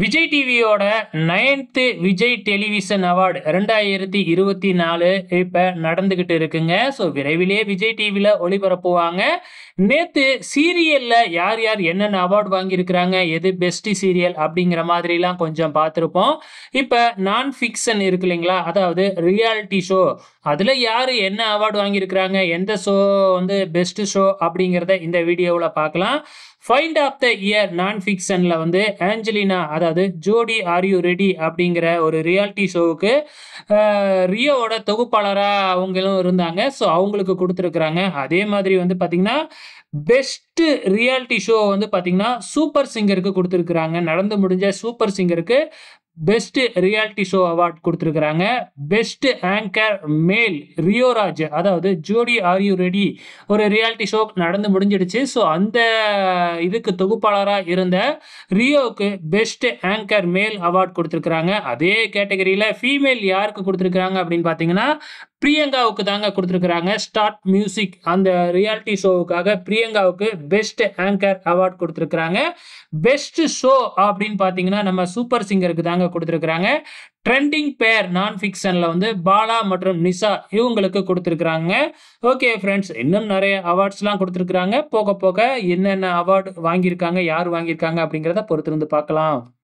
விஜய் டிவியோட ninth Vijay television award ரெண்டாயிரத்தி இருபத்தி நாலு இப்போ நடந்துக்கிட்டு இருக்குங்க ஸோ விரைவிலேயே விஜய் டிவியில் ஒளிபரப்புவாங்க நேத்து சீரியல்ல யார் யார் என்னென்ன அவார்டு வாங்கியிருக்கிறாங்க எது பெஸ்ட் சீரியல் அப்படிங்கிற மாதிரிலாம் கொஞ்சம் பார்த்துருப்போம் இப்போ நான் ஃபிக்ஷன் இருக்கு இல்லைங்களா அதாவது ரியாலிட்டி ஷோ அதில் யார் என்ன அவார்டு வாங்கியிருக்கிறாங்க எந்த ஷோ வந்து பெஸ்ட் ஷோ அப்படிங்கிறத இந்த வீடியோவில் பார்க்கலாம் ஃபைண்ட் ஆஃப் த இயர் நான் ஃபிக்ஷனில் வந்து ஆஞ்சலினா அதாவது ஜோடி ஆர் யூ ரெடி அப்படிங்கிற ஒரு ரியாலிட்டி ஷோவுக்கு ரியோவோட தொகுப்பாளராக அவங்களும் இருந்தாங்க ஸோ அவங்களுக்கு கொடுத்துருக்குறாங்க அதே மாதிரி வந்து பார்த்திங்கன்னா பெஸ்ட்டு ரியாலிட்டி ஷோ வந்து பார்த்தீங்கன்னா சூப்பர் சிங்கருக்கு கொடுத்துருக்குறாங்க நடந்து முடிஞ்ச சூப்பர் சிங்கருக்கு பெஸ்ட் ரியாலிட்டி ஷோ அவார்ட் கொடுத்துருக்குறாங்க பெஸ்ட் ஆங்கர் மேல் ரியோராஜ் அதாவது ஜோடி ஆர் யூ ரெடி ஒரு ரியாலிட்டி ஷோ நடந்து முடிஞ்சிடுச்சு ஸோ அந்த இதுக்கு தொகுப்பாளராக இருந்த ரியோவுக்கு பெஸ்ட் ஆங்கர் மேல் அவார்ட் கொடுத்துருக்குறாங்க அதே கேட்டகரியில் ஃபீமேல் யாருக்கு கொடுத்துருக்குறாங்க அப்படின்னு பார்த்தீங்கன்னா பிரியங்காவுக்கு தாங்க கொடுத்துருக்குறாங்க ஸ்டார்ட் மியூசிக் அந்த ரியாலிட்டி ஷோவுக்காக பிரியங்காவுக்கு பெஸ்ட் ஆங்கர் அவார்ட் கொடுத்துருக்குறாங்க பெஸ்ட் ஷோ அப்படின்னு பார்த்தீங்கன்னா நம்ம சூப்பர் சிங்கருக்கு தாங்க தாங்க கொடுத்துருக்குறாங்க ட்ரெண்டிங் பேர் நான் ஃபிக்ஷனில் வந்து பாலா மற்றும் நிஷா இவங்களுக்கு கொடுத்துருக்குறாங்க ஓகே ஃப்ரெண்ட்ஸ் இன்னும் நிறைய அவார்ட்ஸ்லாம் கொடுத்துருக்குறாங்க போக போக என்னென்ன அவார்டு வாங்கியிருக்காங்க யார் வாங்கியிருக்காங்க அப்படிங்கிறத பொறுத்திருந்து பார்க்கலாம்